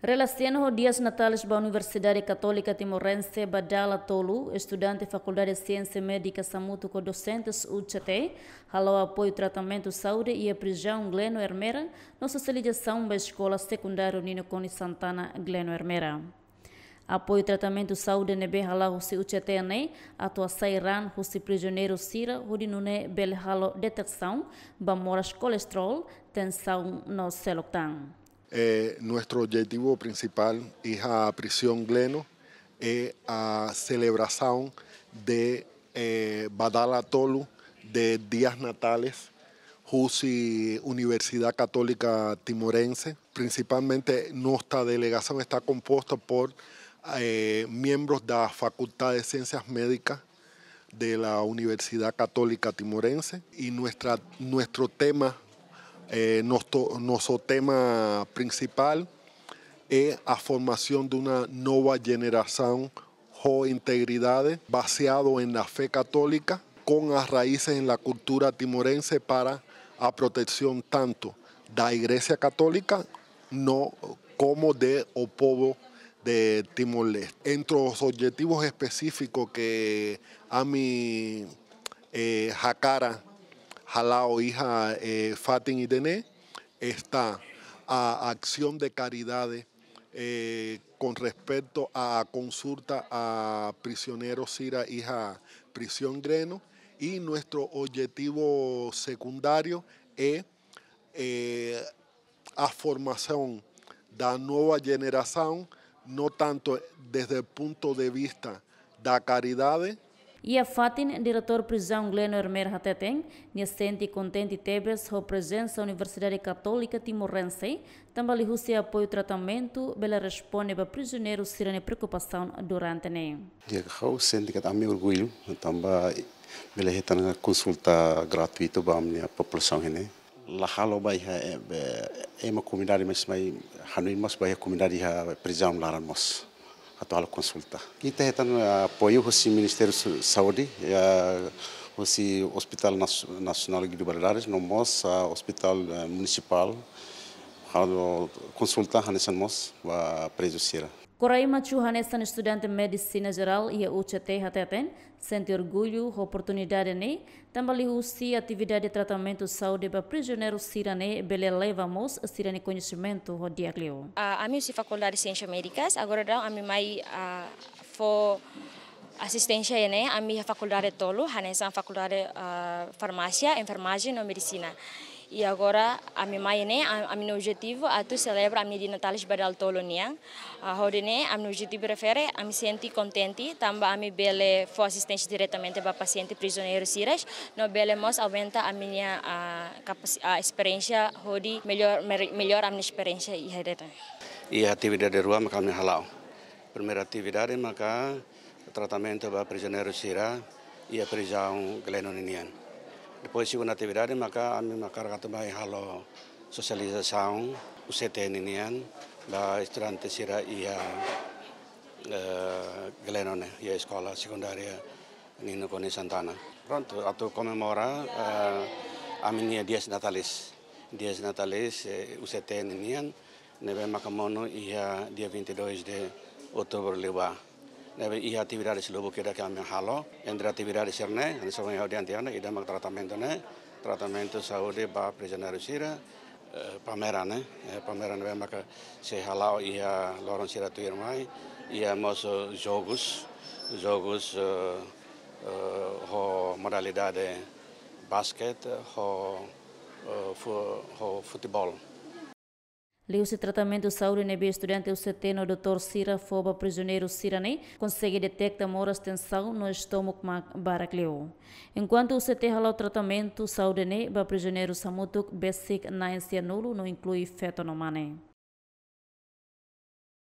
Relação Dias Natales da Universidade Católica Timorense Badala Tolu, estudante da Faculdade de Ciência Médica Samuto com docentes UCT, halou apoio tratamento saúde e a prisão Gleno Hermera, na socialização da Escola Secundária Nino Cone Santana Gleno Hermera. Apoio tratamento saúde nebe hala husi UCT ne, atuação sairan husi prisioneiro Sira, hudinune bel halo detecção, bamoras colesterol, tensão no celoctão. Eh, nuestro objetivo principal es a Prisión Gleno, y a celebración de Badalatolu eh, Badala Tolu, de días natales, JUSI Universidad Católica Timorense. Principalmente nuestra delegación está compuesta por eh, miembros de la Facultad de Ciencias Médicas de la Universidad Católica Timorense y nuestra, nuestro tema eh, nuestro, tema principal es la formación de una nueva generación o integridades basado en la fe católica con las raíces en la cultura timorense para la protección tanto de la Iglesia Católica no, como de o de Timor-Leste. Entre los objetivos específicos que a mi eh, Jacara Jalao, hija eh, Fatin y Dené, está a acción de caridades eh, con respecto a consulta a prisioneros, sira hija Prisión Greno, y nuestro objetivo secundario es eh, a formación la nueva generación, no tanto desde el punto de vista da caridades, Ia fatin diretor prisão Gleno Hermer Hateteng, nascente e contente tebes a presença da Universidade Católica Timorense, também lhe apoio tratamento, bela responde para prisioneiro sirene preocupação durante nem. Né. Dia que sente que também orgulho, também bela retana consulta gratuita para a população, né? Lahalo bai ha eh, eh, é uma comunidade mas mai Hanoi mas bai comunidade ha eh, prisão laran mas atual consulta. Kita hetan eh, apoio hosi Ministério da Saúde, hosi eh, Hospital Nacional de Liberdades, no MOS, Hospital eh, Municipal, consulta hanesan MOS, preso sira. Coraima Chuhanestan, estudante de Medicina Geral e UCT é Hateten, sente orgulho, oportunidade de também atividade de tratamento de saúde para prisioneiros sirane, bele levamos sirane conhecimento rodiaglio. A minha faculdade de ciências médicas, agora dá a minha mãe for assistência é ne, a minha faculdade é tolo, Hanesan faculdade farmácia, enfermagem e medicina. E agora a minha mãe, né, a, a meu objetivo, a tu celebrar a minha de Natal Badal Tolonian. A né, a meu objetivo refere a me sentir contente, também a minha bela for assistente diretamente para paciente prisioneiro Siras, no bela mos aumenta a minha a, a experiência, hoje melhor melhor a minha experiência e E a atividade de rua, kami halau. Primeira atividade, maka tratamento para prisioneiro Sira e a prisão Glenoniniana. polisi una actividades, maka anu kami masyarakat baik halo sosialisasi UCT ninian ba estudiante sira ia eh, gelenone ia sekolah sekundaria nino koni santana pronto atau komemora eh, aminia dies natalis dies natalis eh, UCT ninian nebe makamono ia dia 22 de outubro i ha actividades luego que era que me halo, entre actividades erne, en eso me hodi antiana, idam tratamiento ne, tratamiento saudi ba prisionero sira, pameran eh, ne, pameran ve eh, maka se halao i ha loron sira tu irmai, i ha mos jogos, eh, ho modalidade basket, ho ho futebol. Liu-se tratamento de saúde o estudante no Dr. Cira Foba prisioneiro Sirane consegue detectar moras tensão no estômago baracleu. Enquanto o CT rala o tratamento saúde nebe prisioneiro Samutuk Bessic na Encianulo não inclui fetonomane.